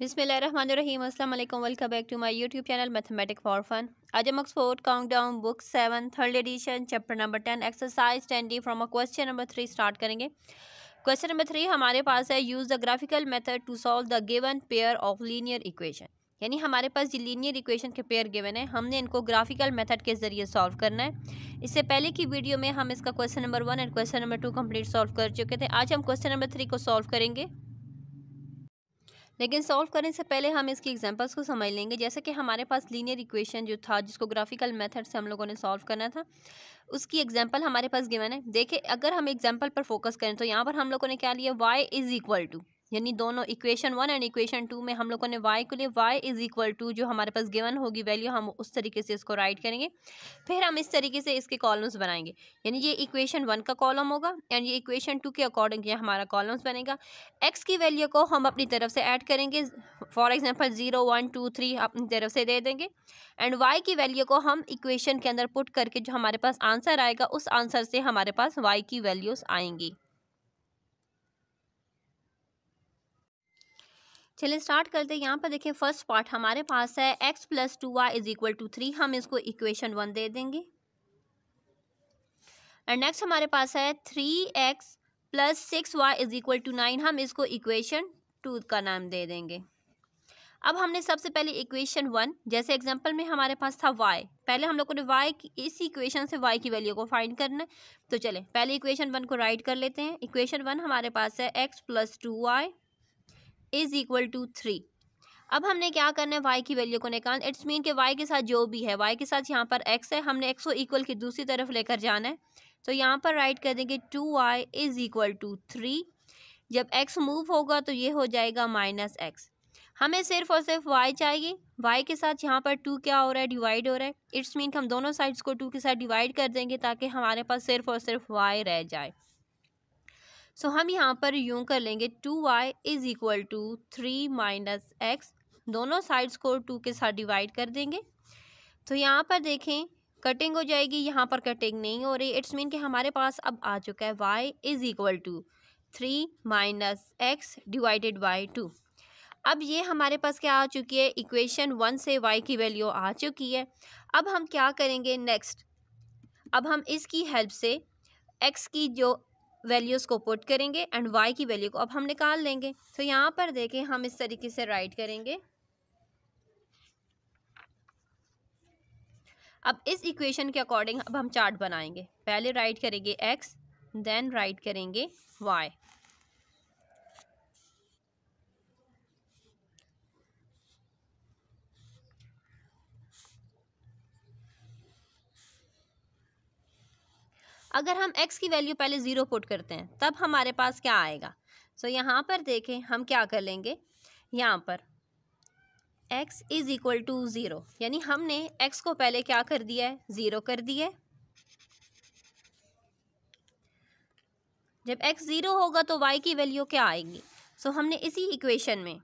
बिसमीम अल्लाम welcome back to my YouTube channel mathematic for fun आज हम count countdown book seven third edition chapter number ten exercise D from a question number three start करेंगे question number three हमारे पास है use the graphical method to solve the given pair of linear equation यानी हमारे पास जो linear equation के pair given है हमने इनको ग्राफिकल मेथड के ज़रिए सॉल्व करना है इससे पहले की वीडियो में हम इसका question number one and question number two complete solve कर चुके थे आज हम क्वेश्चन नंबर थ्री को सॉल्व करेंगे लेकिन सॉल्व करने से पहले हम इसकी एग्जांपल्स को समझ लेंगे जैसे कि हमारे पास लीनियर इक्वेशन जो था जिसको ग्राफिकल मेथड से हम लोगों ने सॉल्व करना था उसकी एग्जाम्पल हमारे पास गिवन है देखिए अगर हम एग्जाम्पल पर फोकस करें तो यहाँ पर हम लोगों ने क्या लिया वाई इज़ इक्वल टू यानी दोनों equation one and equation two में हम लोगों ने वाई के लिए वाई इज इक्वल टू जो हमारे पास गिवन होगी वैल्यू हम उस तरीके से इसको राइट करेंगे फिर हम इस तरीके से इसके कॉलम्स बनाएंगे यानी ये इक्वेशन वन का कॉलम होगा एंड ये इक्वेशन टू के अकॉर्डिंग ये हमारा कॉलम्स बनेगा एक्स की वैल्यू को हम अपनी तरफ से ऐड करेंगे for example zero one two three अपनी तरफ से दे देंगे एंड वाई की वैल्यू को हम इक्वेशन के अंदर पुट करके जो हमारे पास आंसर आएगा उस आंसर से हमारे पास वाई की वैल्यूज़ आएंगी चलिए स्टार्ट करते हैं यहाँ पर देखिए फर्स्ट पार्ट हमारे पास है x plus two y is equal to three हम इसको इक्वेशन वन दे देंगे एंड नेक्स्ट हमारे पास है three x plus six y is equal to nine हम इसको इक्वेशन टू का नाम दे देंगे अब हमने सबसे पहले इक्वेशन वन जैसे एग्जांपल में हमारे पास था वाई पहले हम लोगों ने वाई की इस इक्वेशन से वाई की वैल्यू को फाइंड करना है तो चले पहले इक्वेशन वन को राइट कर लेते हैं इक्वेशन वन हमारे पास है x plus two y is equal to three अब हमने क्या करना है वाई की वैल्यू को निकाल इट्स मीन के वाई के साथ जो भी है वाई के साथ यहाँ पर एक्स है हमने एक्स को इक्वल की दूसरी तरफ लेकर जाना है तो यहाँ पर राइट कर देंगे two y is equal to three जब एक्स मूव होगा तो ये हो जाएगा माइनस एक्स हमें सिर्फ और सिर्फ वाई चाहिए वाई के साथ यहाँ पर टू क्या हो रहा है डिवाइड हो रहा है इट्स मीन हम दोनों साइड्स को टू के साथ डिवाइड कर देंगे ताकि हमारे पास सिर्फ और सिर्फ वाई रह जाए सो हम यहाँ पर यूँ कर लेंगे two y is equal to three minus x दोनों साइड्स को टू के साथ डिवाइड कर देंगे तो यहाँ पर देखें कटिंग हो जाएगी यहाँ पर कटिंग नहीं हो रही इट्स मीन कि हमारे पास अब आ चुका है y is equal to three minus x divided by two अब ये हमारे पास क्या आ चुकी है इक्वेशन वन से वाई की वैल्यू आ चुकी है अब हम क्या करेंगे नेक्स्ट अब हम इसकी हेल्प से एक्स की जो वैल्यूज़ को पुट करेंगे एंड वाई की वैल्यू को अब हम निकाल लेंगे तो यहाँ पर देखें हम इस तरीके से राइट करेंगे अब इस इक्वेशन के अकॉर्डिंग अब हम चार्ट बनाएंगे पहले राइट करेंगे एक्स देन राइट करेंगे वाई अगर हम x की वैल्यू पहले ज़ीरो पुट करते हैं तब हमारे पास क्या आएगा सो so, यहाँ पर देखें हम क्या कर लेंगे यहाँ पर x is equal to zero यानी हमने x को पहले क्या कर दिया है ज़ीरो कर दिया है जब x ज़ीरो होगा तो y की वैल्यू क्या आएगी सो so, हमने इसी इक्वेशन में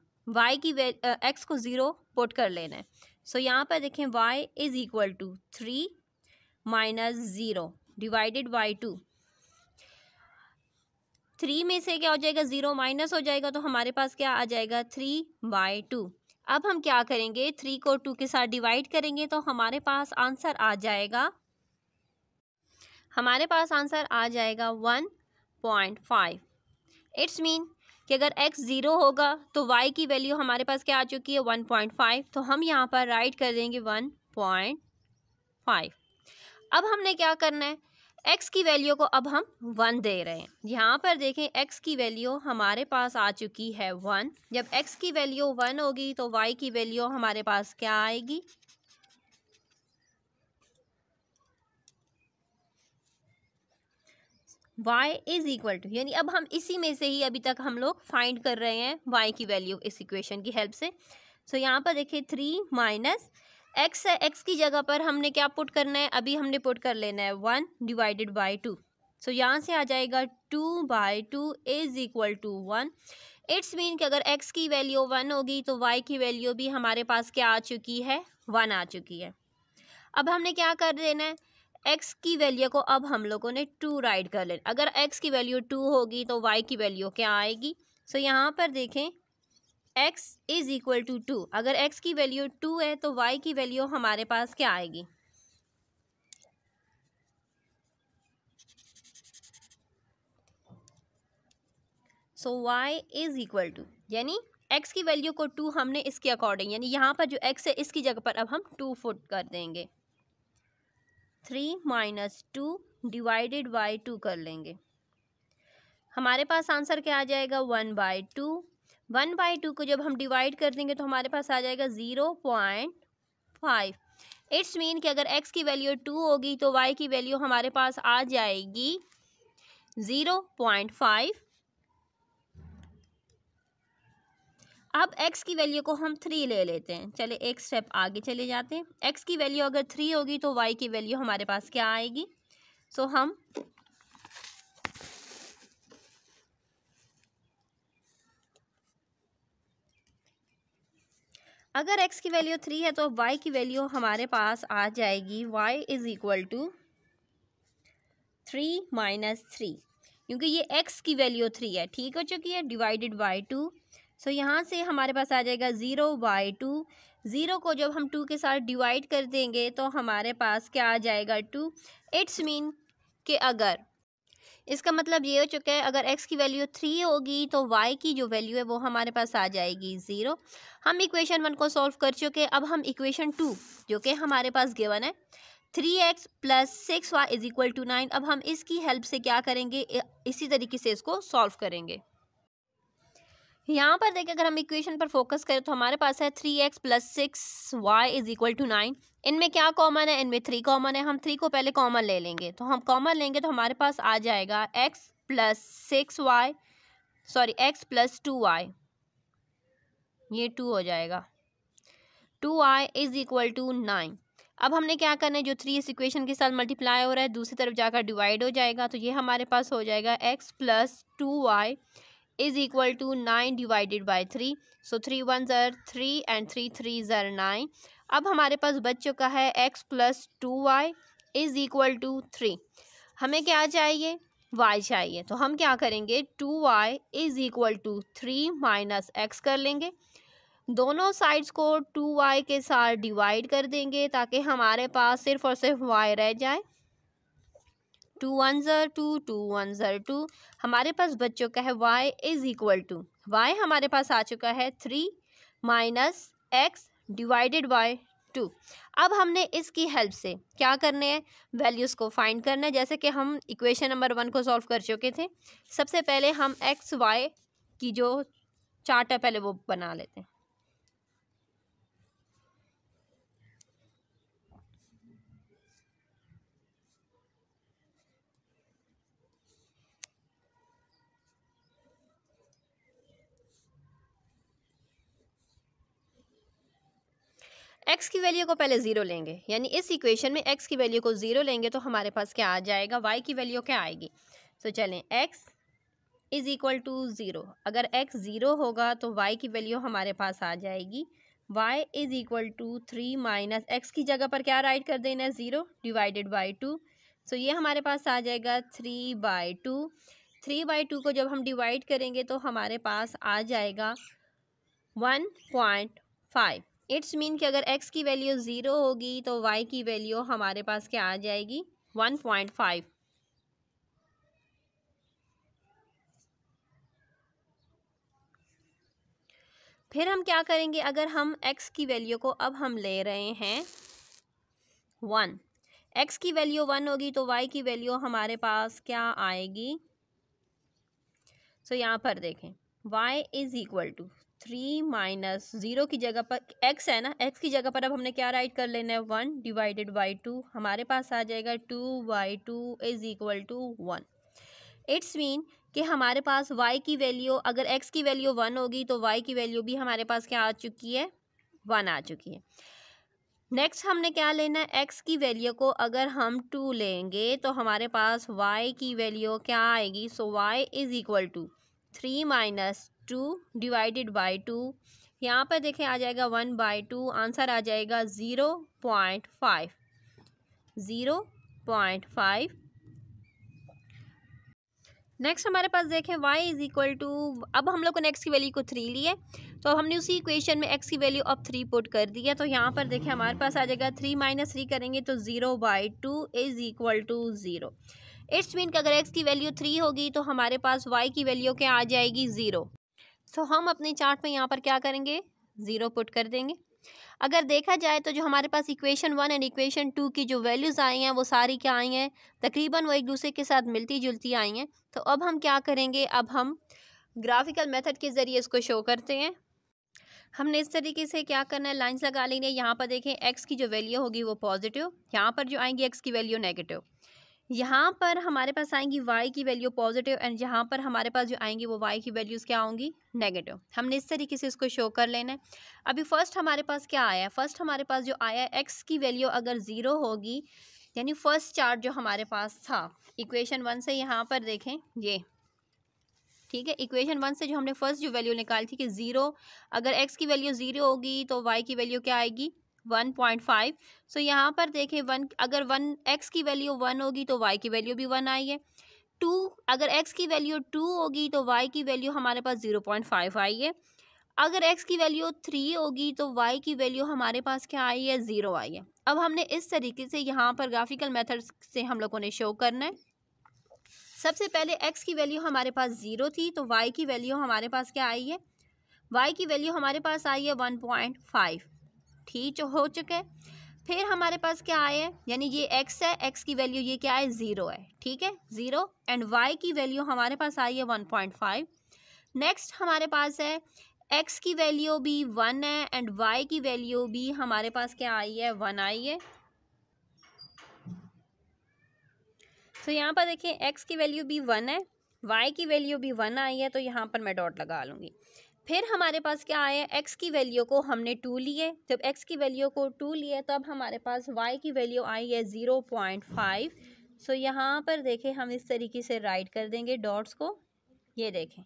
y की एक्स को ज़ीरो पुट कर लेना है सो so, यहाँ पर देखें y is equal to three minus zero divided by two three में से क्या हो जाएगा ज़ीरो माइनस हो जाएगा तो हमारे पास क्या आ जाएगा थ्री बाई टू अब हम क्या करेंगे थ्री को टू के साथ डिवाइड करेंगे तो हमारे पास आंसर आ जाएगा हमारे पास आंसर आ जाएगा one point five it's mean कि अगर x ज़ीरो होगा तो y की वैल्यू हमारे पास क्या आ चुकी है वन पॉइंट फाइव तो हम यहाँ पर राइट कर देंगे वन पॉइंट फाइव अब हमने क्या करना है x की वैल्यू को अब हम वन दे रहे हैं यहाँ पर देखें x की वैल्यू हमारे पास आ चुकी है वन जब x की वैल्यू वन होगी तो y की वैल्यू हमारे पास क्या आएगी y इज इक्वल टू यानी अब हम इसी में से ही अभी तक हम लोग फाइंड कर रहे हैं y की वैल्यू इस इक्वेशन की हेल्प से सो so, यहाँ पर देखें थ्री माइनस एक्स है एक्स की जगह पर हमने क्या पुट करना है अभी हमने पुट कर लेना है one divided by two so यहाँ से आ जाएगा two by two is equal to one it's mean कि अगर x की वैल्यू वन होगी तो y की वैल्यू भी हमारे पास क्या आ चुकी है वन आ चुकी है अब हमने क्या कर देना है x की वैल्यू को अब हम लोगों ने टू राइड कर लेना अगर x की वैल्यू टू होगी तो y की वैल्यू क्या आएगी सो so, यहाँ पर देखें x is equal to two अगर x की वैल्यू टू है तो y की वैल्यू हमारे पास क्या आएगी so y is equal to यानी x की वैल्यू को टू हमने इसके अकॉर्डिंग यानी यहाँ पर जो x है इसकी जगह पर अब हम टू फुट कर देंगे three minus two divided by two कर लेंगे हमारे पास आंसर क्या आ जाएगा one by two one by two को जब हम डिवाइड कर देंगे तो हमारे पास आ जाएगा zero point five it's mean कि अगर एक्स की वैल्यू टू होगी तो वाई की वैल्यू हमारे पास आ जाएगी ज़ीरो पॉइंट फाइव अब x की वैल्यू को हम थ्री ले लेते हैं चले एक स्टेप आगे चले जाते हैं x की वैल्यू अगर थ्री होगी तो y की वैल्यू हमारे पास क्या आएगी सो so, हम अगर x की वैल्यू थ्री है तो y की वैल्यू हमारे पास आ जाएगी y is equal to three minus three क्योंकि ये x की वैल्यू थ्री है ठीक हो चुकी है डिवाइडेड बाई टू सो यहाँ से हमारे पास आ जाएगा ज़ीरो बाई टू ज़ीरो को जब हम टू के साथ डिवाइड कर देंगे तो हमारे पास क्या आ जाएगा टू इट्स मीन के अगर इसका मतलब ये हो चुका है अगर x की वैल्यू थ्री होगी तो y की जो वैल्यू है वो हमारे पास आ जाएगी ज़ीरो हम इक्वेशन वन को सॉल्व कर चुके हैं अब हम इक्वेशन टू जो कि हमारे पास गिवन है three x plus six y is equal to nine अब हम इसकी हेल्प से क्या करेंगे इसी तरीके से इसको सॉल्व करेंगे यहाँ पर देखें अगर हम इक्वेशन पर फोकस करें तो हमारे पास है three x plus six y is equal to nine इनमें क्या कॉमन है इनमें थ्री कॉमन है हम थ्री को पहले कॉमन ले लेंगे तो हम कॉमन लेंगे तो हमारे पास आ जाएगा x plus six y sorry x plus two y ये टू हो जाएगा two y is equal to nine अब हमने क्या करना है जो थ्री इस इक्वेशन के साथ मल्टीप्लाई हो रहा है दूसरी तरफ जाकर डिवाइड हो जाएगा तो ये हमारे पास हो जाएगा x plus two y is equal to nine divided by three so three one are three and three three are nine अब हमारे पास बच चुका है x plus two y is equal to three हमें क्या चाहिए वाई चाहिए तो हम क्या करेंगे two y is equal to three minus x कर लेंगे दोनों साइड्स को टू वाई के साथ डिवाइड कर देंगे ताकि हमारे पास सिर्फ और सिर्फ वाई रह जाए two one are two two one are two हमारे पास बच चुका है y is equal to y हमारे पास आ चुका है three minus x divided by two अब हमने इसकी हेल्प से क्या करने हैं वैल्यूज़ को फाइंड करना है जैसे कि हम इक्वेशन नंबर वन को सॉल्व कर चुके थे सबसे पहले हम एक्स वाई की जो चार्ट है पहले वो बना लेते हैं एक्स की वैल्यू को पहले ज़ीरो लेंगे यानी इस इक्वेशन में एक्स की वैल्यू को ज़ीरो लेंगे तो हमारे पास क्या आ जाएगा वाई की वैल्यू क्या आएगी सो so, चलें x is equal to zero अगर एक्स ज़ीरो होगा तो वाई की वैल्यू हमारे पास आ जाएगी y is equal to three minus x की जगह पर क्या राइट कर देना है zero divided by two so ये हमारे पास आ जाएगा three by two three by two को जब हम डिवाइड करेंगे तो हमारे पास आ जाएगा one point five it's mean कि अगर एक्स की वैल्यू ज़ीरो होगी तो वाई की वैल्यू हमारे पास क्या आ जाएगी वन पॉइंट फाइव फिर हम क्या करेंगे अगर हम एक्स की वैल्यू को अब हम ले रहे हैं वन एक्स की वैल्यू वन होगी तो वाई की वैल्यू हमारे पास क्या आएगी सो so, यहाँ पर देखें y is equal to three minus zero की जगह पर एक्स है ना एक्स की जगह पर अब हमने क्या राइट कर लेना है वन डिवाइडेड बाई टू हमारे पास आ जाएगा two by two is equal to one it's mean कि हमारे पास y की वैल्यू अगर x की वैल्यू वन होगी तो y की वैल्यू भी हमारे पास क्या आ चुकी है वन आ चुकी है नेक्स्ट हमने क्या लेना है एक्स की वैल्यू को अगर हम टू लेंगे तो हमारे पास वाई की वैल्यू क्या आएगी so y is equal to three minus two divided by two यहाँ पर देखें आ जाएगा वन बाई टू आंसर आ जाएगा zero point five zero point five next हमारे पास देखें y इज़ इक्वल टू अब हम लोग को नेक्स्ट की वैल्यू को थ्री लिए तो हमने उसी इक्वेशन में x की वैल्यू अब थ्री पुट कर दी है तो यहाँ पर देखें हमारे पास आ जाएगा थ्री माइनस थ्री करेंगे तो zero by two is equal to zero it's mean कि अगर x की वैल्यू थ्री होगी तो हमारे पास y की वैल्यू क्या आ जाएगी ज़ीरो सो हम अपने चार्ट में यहाँ पर क्या करेंगे ज़ीरो पुट कर देंगे अगर देखा जाए तो जो हमारे पास equation one and equation two की जो वैल्यूज़ आई हैं वो सारी क्या आई हैं तकरीबन वो एक दूसरे के साथ मिलती जुलती आई हैं तो अब हम क्या करेंगे अब हम ग्राफिकल मेथड के ज़रिए इसको शो करते हैं हमने इस तरीके से क्या करना है लाइंस लगा लेंगे यहाँ पर देखें एक्स की जो वैल्यू होगी वो पॉजिटिव यहाँ पर जो आएंगी एक्स की वैल्यू नेगेटिव यहाँ पर हमारे पास आएंगी वाई की वैल्यू पॉजिटिव एंड यहाँ पर हमारे पास जो आएंगी वो वाई की वैल्यूज़ क्या होंगी नेगेटिव हमने इस तरीके से इसको शो कर लेना है अभी फर्स्ट हमारे पास क्या आया है फर्स्ट हमारे पास जो आया है एक्स की वैल्यू अगर ज़ीरो होगी यानी फर्स्ट चार्ट जो हमारे पास था इक्वेशन वन से यहाँ पर देखें ये ठीक है इक्वेशन वन से जो हमने फर्स्ट जो वैल्यू निकाली थी कि ज़ीरो अगर एक्स की वैल्यू ज़ीरो होगी तो वाई की वैल्यू क्या आएगी वन पॉइंट फाइव सो यहाँ पर देखें वन अगर वन एक्स की वैल्यू वन होगी तो वाई की वैल्यू भी वन आई है टू अगर एक्स की वैल्यू टू होगी तो वाई की वैल्यू हमारे पास ज़ीरो पॉइंट फाइव आई है अगर एक्स की वैल्यू थ्री होगी तो वाई की वैल्यू हमारे पास क्या आई है ज़ीरो आई है अब हमने इस तरीके से यहाँ पर ग्राफिकल मेथड से हम लोगों ने शो करना है सबसे पहले एक्स की वैल्यू हमारे पास ज़ीरो थी तो वाई की वैल्यू हमारे पास क्या आई है वाई की वैल्यू हमारे पास आई है वन पॉइंट फाइव थ्री हो चुके फिर हमारे पास क्या आए यानी ये एक्स है एक्स की वैल्यू ये क्या है ज़ीरो है ठीक है ज़ीरो एंड वाई की वैल्यू हमारे पास आई है वन पॉइंट फाइव नेक्स्ट हमारे पास है एक्स की वैल्यू भी वन है एंड वाई की वैल्यू भी हमारे पास क्या आई है वन आई है तो यहाँ पर देखिए एक्स की वैल्यू भी वन है वाई की वैल्यू भी वन आई है तो यहाँ पर मैं डॉट लगा लूँगी फिर हमारे पास क्या आया एक्स की वैल्यू को हमने टू लिए जब एक्स की वैल्यू को टू लिए तब हमारे पास वाई की वैल्यू आई है ज़ीरो पॉइंट फाइव सो यहाँ पर देखें हम इस तरीके से राइट कर देंगे डॉट्स को ये देखें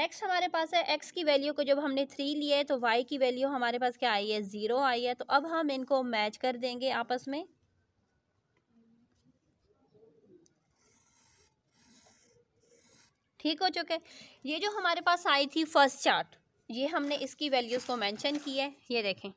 नेक्स्ट हमारे पास है एक्स की वैल्यू को जब हमने थ्री है तो वाई की वैल्यू हमारे पास क्या आई है ज़ीरो आई है तो अब हम इनको मैच कर देंगे आपस में ठीक हो चुके ये जो हमारे पास आई थी फर्स्ट चार्ट ये हमने इसकी वैल्यूज़ को मेंशन की है ये देखें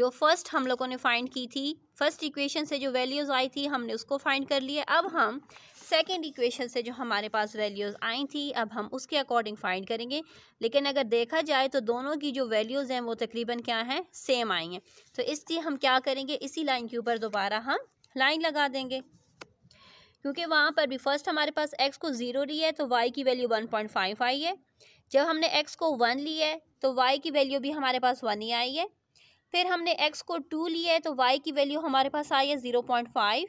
जो फर्स्ट हम लोगों ने फाइंड की थी फर्स्ट इक्वेशन से जो वैल्यूज़ आई थी हमने उसको फाइंड कर लिया अब हम सेकंड इक्वेशन से जो हमारे पास वैल्यूज़ आई थी अब हम उसके अकॉर्डिंग फाइंड करेंगे लेकिन अगर देखा जाए तो दोनों की जो वैल्यूज़ हैं वो तकरीबन क्या हैं सेम आई हैं तो इसलिए हम क्या करेंगे इसी लाइन के ऊपर दोबारा हम लाइन लगा देंगे क्योंकि वहाँ पर भी फर्स्ट हमारे पास एक्स को ज़ीरो लिया है तो वाई की वैल्यू वन पॉइंट फाइव आई है जब हमने एक्स को वन लिया है तो वाई की वैल्यू भी हमारे पास वन ही आई है फिर हमने एक्स को टू लिया है तो वाई की वैल्यू हमारे पास आई है ज़ीरो पॉइंट फाइव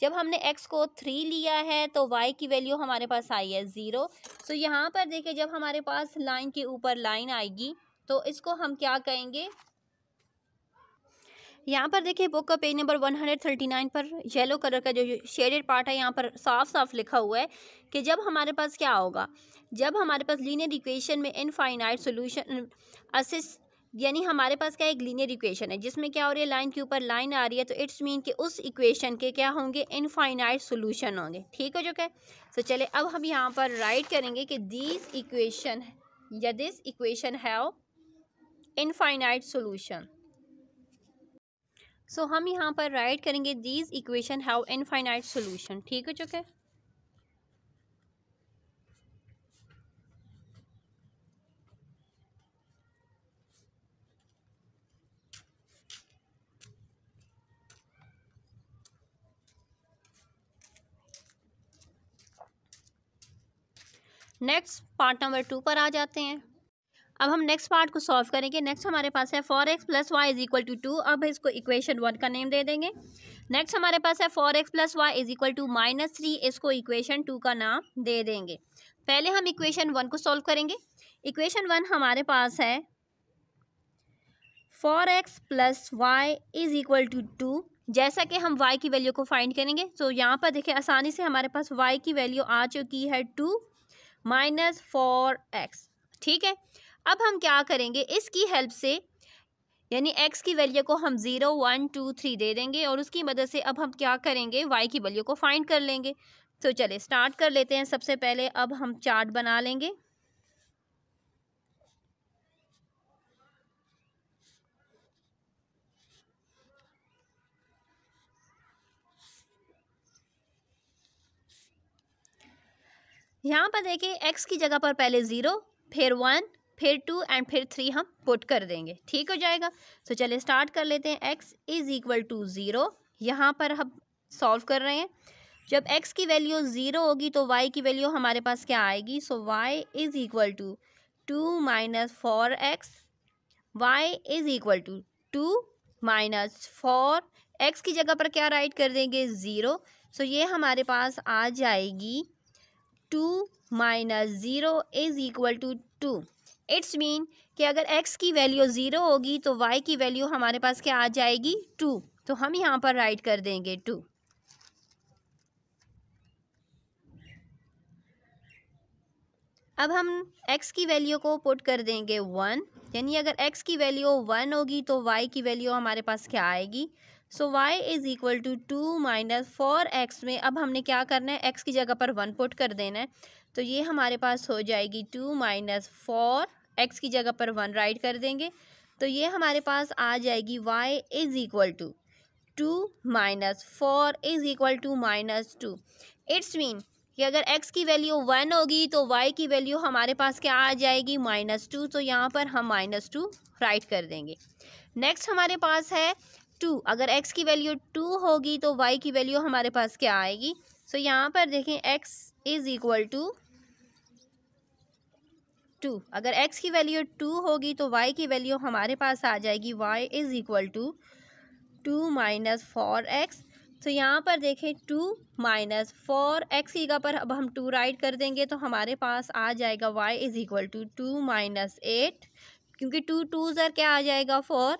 जब हमने एक्स को थ्री लिया है तो वाई की वैल्यू हमारे पास आई है ज़ीरो सो यहाँ पर देखिए जब हमारे पास लाइन के ऊपर लाइन आएगी तो इसको हम क्या कहेंगे यहाँ पर देखिए बुक का पेज नंबर 139 पर येलो कलर का जो शेडेड पार्ट है यहाँ पर साफ साफ लिखा हुआ है कि जब हमारे पास क्या होगा जब हमारे पास लीनियर इक्वेशन में इनफाइनाइट सोल्यूशन असिस्ट यानी हमारे पास क्या एक लीनियर इक्वेशन है जिसमें क्या हो रही है लाइन के ऊपर लाइन आ रही है तो इट्स मीन कि उस इक्वेशन के क्या होंगे इनफाइनाइट सोल्यूशन होंगे ठीक है जो क्या तो चले अब हम यहाँ पर राइट करेंगे कि दिस इक्वेशन या this equation have infinite solution so हम यहाँ पर राइट करेंगे these equation have infinite solution ठीक हो चुके नेक्स्ट पार्ट नंबर टू पर आ जाते हैं अब हम नेक्स्ट पार्ट को सॉल्व करेंगे नेक्स्ट हमारे पास है four x plus y is equal to two अब इसको इक्वेशन वन का नेम दे देंगे नेक्स्ट हमारे पास है four x plus y is equal to minus three इसको इक्वेशन टू का नाम दे देंगे पहले हम इक्वेशन वन को सॉल्व करेंगे इक्वेशन वन हमारे पास है four x plus y is equal to two जैसा कि हम y की वैल्यू को फाइंड करेंगे तो यहाँ पर देखें आसानी से हमारे पास y की वैल्यू आ चुकी है टू माइनस फोर एक्स ठीक है अब हम क्या करेंगे इसकी हेल्प से यानी x की वैल्यू को हम ज़ीरो वन टू थ्री दे देंगे और उसकी मदद से अब हम क्या करेंगे y की वैल्यू को फाइंड कर लेंगे तो चले स्टार्ट कर लेते हैं सबसे पहले अब हम चार्ट बना लेंगे यहाँ पर देखें x की जगह पर पहले ज़ीरो फिर वन फिर टू एंड फिर थ्री हम पुट कर देंगे ठीक हो जाएगा तो चलिए स्टार्ट कर लेते हैं x is equal to zero यहाँ पर हम सॉल्व कर रहे हैं जब एक्स की वैल्यू ज़ीरो होगी तो वाई की वैल्यू हमारे पास क्या आएगी so y is equal to two minus four x y is equal to two minus four x की जगह पर क्या राइट कर देंगे ज़ीरो सो ये हमारे पास आ जाएगी two minus zero is equal to two it's mean कि अगर एक्स की वैल्यू ज़ीरो होगी तो वाई की वैल्यू हमारे पास क्या आ जाएगी टू तो हम यहाँ पर राइट कर देंगे टू अब हम x की वैल्यू को पुट कर देंगे वन यानी अगर x की वैल्यू वन होगी तो y की वैल्यू हमारे पास क्या आएगी so so, y is equal to two minus four x में अब हमने क्या करना है x की जगह पर वन पुट कर देना है तो ये हमारे पास हो जाएगी टू माइनस फोर एक्स की जगह पर वन राइट कर देंगे तो ये हमारे पास आ जाएगी y is equal to two minus four is equal to minus two it's mean कि अगर एक्स की वैल्यू वन होगी तो वाई की वैल्यू हमारे पास क्या आ जाएगी माइनस टू तो यहाँ पर हम माइनस टू राइट कर देंगे नेक्स्ट हमारे पास है टू अगर एक्स की वैल्यू टू होगी तो वाई की वैल्यू हमारे पास क्या आएगी सो so यहाँ पर देखें x is equal to two अगर एक्स की वैल्यू टू होगी तो वाई की वैल्यू हमारे पास आ जाएगी y is equal to two minus four x तो यहाँ पर देखें टू माइनस फोर एक्स की जगह पर अब हम टू राइट कर देंगे तो हमारे पास आ जाएगा y is equal to two minus eight क्योंकि टू टू ज़र क्या आ जाएगा फोर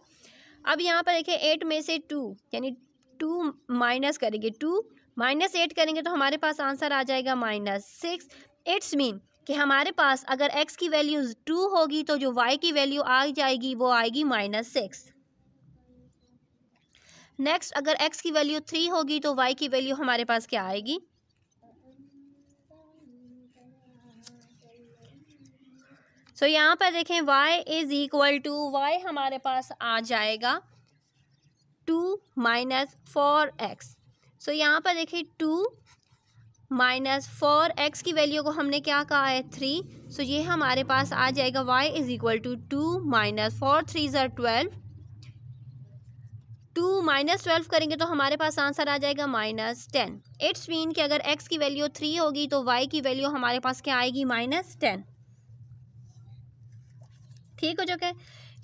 अब यहाँ पर देखें एट में से टू यानी टू माइनस करेंगे टू माइनस एट करेंगे तो हमारे पास आंसर आ जाएगा माइनस सिक्स इट्स मीन कि हमारे पास अगर x की वैल्यू टू होगी तो जो y की वैल्यू आ जाएगी वो आएगी माइनस सिक्स नेक्स्ट अगर x की वैल्यू थ्री होगी तो y की वैल्यू हमारे पास क्या आएगी सो so, यहाँ पर देखें y is equal to y हमारे पास आ जाएगा two minus four x so यहाँ पर देखें टू माइनस फोर एक्स की वैल्यू को हमने क्या कहा है थ्री सो ये हमारे पास आ जाएगा y is equal to two minus four three are twelve two minus twelve करेंगे तो हमारे पास आंसर आ जाएगा माइनस टेन इट्स मीन कि अगर एक्स की वैल्यू थ्री होगी तो वाई की वैल्यू हमारे पास क्या आएगी माइनस टेन ठीक हो चुके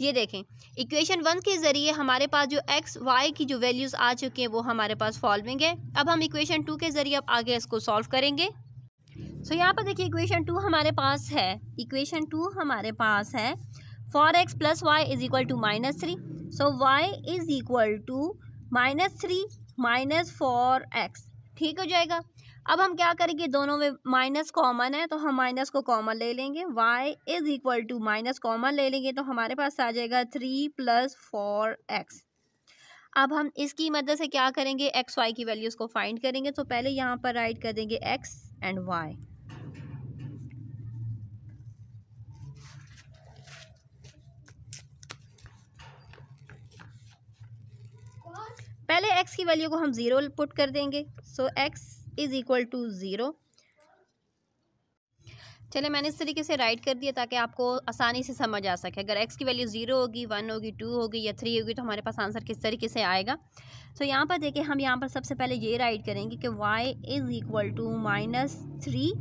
ये देखें इक्वेशन वन के ज़रिए हमारे पास जो एक्स वाई की जो वैल्यूज़ आ चुकी हैं वो हमारे पास फॉलोइंग है अब हम इक्वेशन टू के ज़रिए अब आगे इसको सॉल्व करेंगे सो so, यहाँ पर देखिए इक्वेशन टू हमारे पास है इक्वेशन टू हमारे पास है four x plus y is equal to minus three so y is equal to minus three minus four x ठीक हो जाएगा अब हम क्या करेंगे दोनों में माइनस कॉमन है तो हम माइनस को कॉमन ले लेंगे y is equal to minus common ले लेंगे तो हमारे पास आ जाएगा थ्री प्लस फोर एक्स अब हम इसकी मदद से क्या करेंगे एक्स वाई की वैल्यूज़ को फाइंड करेंगे तो पहले यहाँ पर राइट कर देंगे एक्स एंड वाई पहले एक्स की वैल्यू को हम ज़ीरो पुट कर देंगे so x is equal to zero चले मैंने इस तरीके से राइट कर दिया ताकि आपको आसानी से समझ आ सके अगर एक्स की वैल्यू ज़ीरो होगी वन होगी टू होगी या थ्री होगी तो हमारे पास आंसर किस तरीके से आएगा तो so, यहाँ पर देखें हम यहाँ पर सबसे पहले ये राइट करेंगे कि y is equal to minus three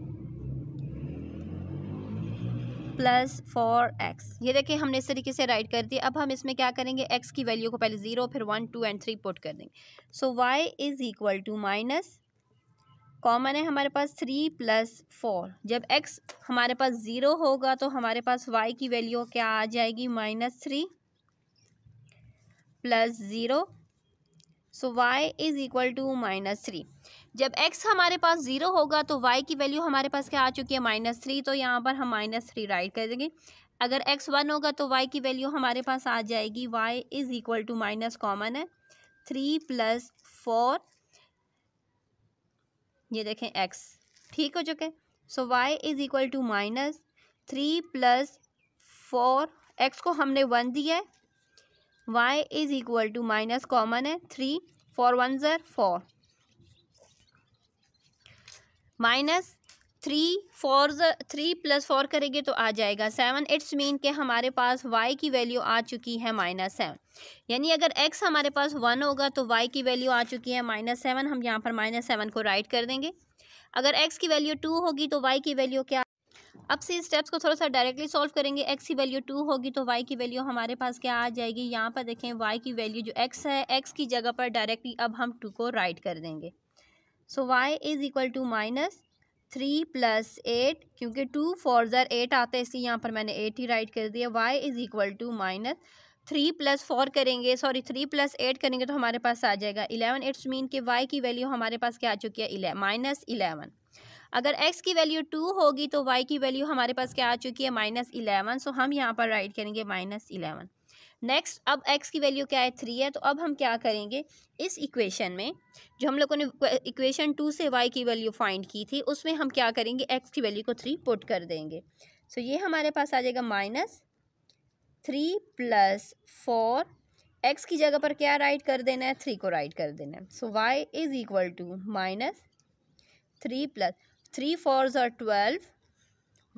plus four x ये देखिए हमने इस तरीके से राइट कर दिया अब हम इसमें क्या करेंगे एक्स की वैल्यू को पहले ज़ीरो फिर one two and three put कर देंगे so y is equal to minus common है हमारे पास थ्री प्लस फोर जब एक्स हमारे पास ज़ीरो होगा तो हमारे पास वाई की वैल्यू क्या आ जाएगी minus three plus zero so y is equal to minus three जब एक्स हमारे पास ज़ीरो होगा तो वाई की वैल्यू हमारे पास क्या आ चुकी है माइनस थ्री तो यहाँ पर हम माइनस थ्री राइट कर देंगे अगर एक्स वन होगा तो वाई की वैल्यू हमारे पास आ जाएगी y is equal to minus common है थ्री प्लस फोर ये देखें एक्स ठीक हो चुके so y is equal to minus three plus four x को हमने वन दिया है y is equal to minus common है three four one are four minus three four three plus four करेंगे तो आ जाएगा सेवन इट्स मीन के हमारे पास वाई की वैल्यू आ चुकी है माइनस सेवन यानी अगर एक्स हमारे पास वन होगा तो वाई की वैल्यू आ चुकी है माइनस सेवन हम यहाँ पर माइनस सेवन को राइट कर देंगे अगर एक्स की वैल्यू टू होगी तो वाई की वैल्यू क्या अब से स्टेप्स को थोड़ा सा डायरेक्टली सॉल्व करेंगे एक्स की वैल्यू टू होगी तो वाई की वैल्यू हमारे पास क्या आ जाएगी यहाँ पर देखें वाई की वैल्यू जो एक्स है एक्स की जगह पर डायरेक्टली अब हम टू को राइट कर देंगे so y is equal to minus three plus eight क्योंकि टू फोर ज़र एट आता है इसलिए यहाँ पर मैंने एट ही राइट कर दिया y is equal to minus three plus four करेंगे सॉरी थ्री प्लस एट करेंगे तो हमारे पास आ जाएगा इलेवन इट्स मीन कि वाई की वैल्यू हमारे पास क्या आ चुकी है इले माइनस इलेवन अगर एक्स की वैल्यू टू होगी तो वाई की वैल्यू हमारे पास क्या आ चुकी है माइनस इलेवन सो हम यहाँ पर राइट करेंगे माइनस इलेवन नेक्स्ट अब एक्स की वैल्यू क्या है थ्री है तो अब हम क्या करेंगे इस इक्वेशन में जो हम लोगों ने इक्वेशन टू से वाई की वैल्यू फाइंड की थी उसमें हम क्या करेंगे एक्स की वैल्यू को थ्री पुट कर देंगे सो so, ये हमारे पास आ जाएगा minus three plus four x की जगह पर क्या राइट कर देना है थ्री को राइट कर देना है so y is equal to minus three plus three fours और twelve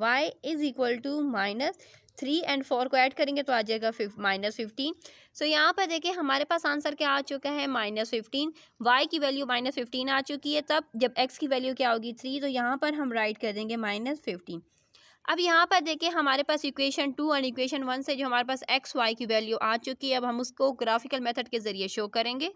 y is equal to minus three and four को ऐड करेंगे तो आ जाएगा फिफ माइनस फिफ्टीन सो यहाँ पर देखिए हमारे पास आंसर क्या आ चुका है माइनस फिफ्टीन वाई की वैल्यू माइनस फिफ्टीन आ चुकी है तब जब एक्स की वैल्यू क्या होगी थ्री तो यहाँ पर हम राइट कर देंगे माइनस फिफ्टीन अब यहाँ पर देखिए हमारे पास equation two and equation one से जो हमारे पास एक्स वाई की वैल्यू आ चुकी है अब हम उसको ग्राफिकल मेथड के ज़रिए शो करेंगे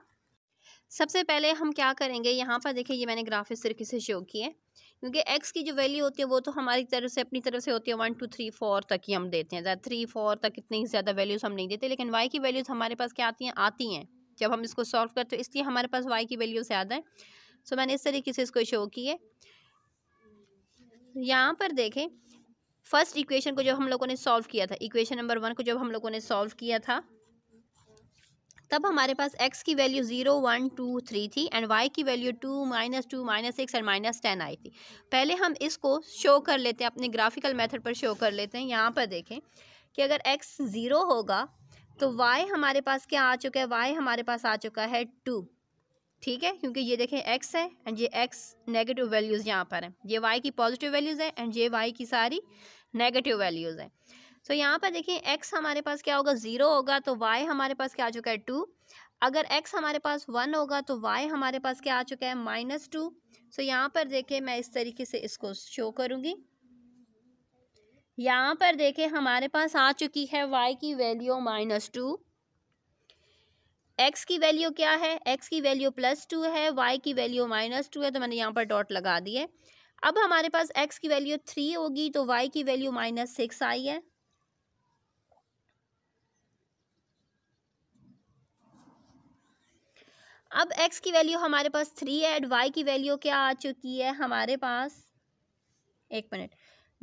सबसे पहले हम क्या करेंगे यहाँ पर देखिए ये मैंने ग्राफ इस तरीके से शो किए क्योंकि एक्स की जो वैल्यू होती है वो तो हमारी तरफ से अपनी तरफ से होती है वन टू थ्री फोर तक ही हम देते हैं ज़्यादा थ्री फोर तक इतनी ज़्यादा वैल्यूज़ हम नहीं देते लेकिन वाई की वैल्यूज़ हमारे पास क्या आती हैं आती हैं जब हम इसको सॉल्व करते हैं इसलिए हमारे पास वाई की वैल्यू ज़्यादा है सो मैंने इस तरीके से इसको शो की है यहाँ पर देखें फर्स्ट इक्वेशन को जब हम लोगों ने सॉल्व किया था इक्वेशन नंबर वन को जब हम लोगों ने सॉल्व किया था तब हमारे पास x की value zero one two three थी एंड y की value two minus two minus six and minus ten आई थी पहले हम इसको शो कर लेते हैं अपने ग्राफिकल मेथड पर शो कर लेते हैं यहाँ पर देखें कि अगर x ज़ीरो होगा तो y हमारे पास क्या आ चुका है y हमारे पास आ चुका है टू ठीक है क्योंकि ये देखें x है एंड ये x नेगेटिव वैल्यूज़ यहाँ पर हैं ये y की पॉजिटिव वैल्यूज़ है एंड ये y की सारी नेगेटिव वैल्यूज़ हैं सो तो यहाँ पर देखिए एक्स हमारे पास क्या होगा ज़ीरो होगा तो वाई हमारे पास क्या आ चुका है टू अगर एक्स हमारे पास वन होगा तो वाई हमारे पास क्या आ चुका है माइनस टू सो तो यहाँ पर देखें मैं इस तरीके से इसको शो करूँगी यहाँ पर देखें हमारे पास आ चुकी है वाई की वैल्यू माइनस टू एक्स की वैल्यू क्या है एक्स की वैल्यू प्लस टू है वाई की वैल्यू माइनस टू है तो मैंने यहाँ पर डॉट लगा दिए अब हमारे पास एक्स की वैल्यू थ्री होगी तो वाई की वैल्यू माइनस सिक्स आई है अब एक्स की वैल्यू हमारे पास थ्री है एंड वाई की वैल्यू क्या आ चुकी है हमारे पास एक मिनट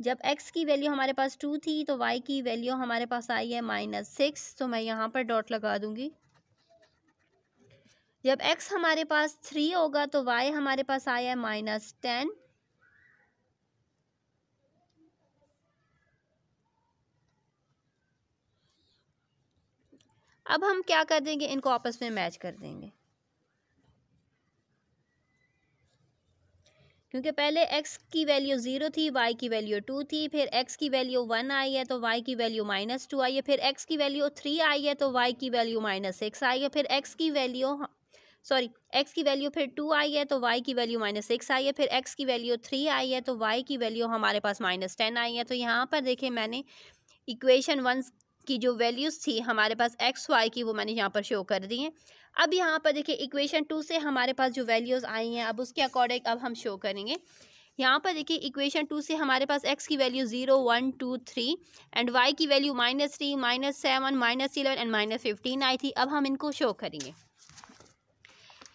जब एक्स की वैल्यू हमारे पास टू थी तो वाई की वैल्यू हमारे पास आई है माइनस सिक्स तो मैं यहाँ पर डॉट लगा दूंगी जब एक्स हमारे पास थ्री होगा तो वाई हमारे पास आया है माइनस टेन अब हम क्या कर देंगे इनको आपस में मैच कर देंगे क्योंकि पहले x की वैल्यू ज़ीरो थी y की वैल्यू टू थी फिर x की वैल्यू वन आई है तो y की वैल्यू माइनस टू आई है फिर x की वैल्यू थ्री आई है तो y की वैल्यू माइनस सिक्स आई है फिर x की वैल्यू सॉरी x की वैल्यू फिर टू आई है तो y की वैल्यू माइनस सिक्स आई है फिर x की वैल्यू थ्री आई है तो y की वैल्यू हमारे पास माइनस टेन आई है तो यहाँ पर देखें मैंने इक्वेशन वन की जो वैल्यूज़ थी हमारे पास एक्स वाई की वो मैंने यहाँ पर शो कर दी हैं अब यहाँ पर देखिए इक्वेशन टू से हमारे पास जो वैल्यूज़ आई हैं अब उसके अकॉर्डिंग अब हम शो करेंगे यहाँ पर देखिए इक्वेशन टू से हमारे पास एक्स की value zero one two three and y की value minus three minus seven minus eleven and minus fifteen आई थी अब हम इनको शो करेंगे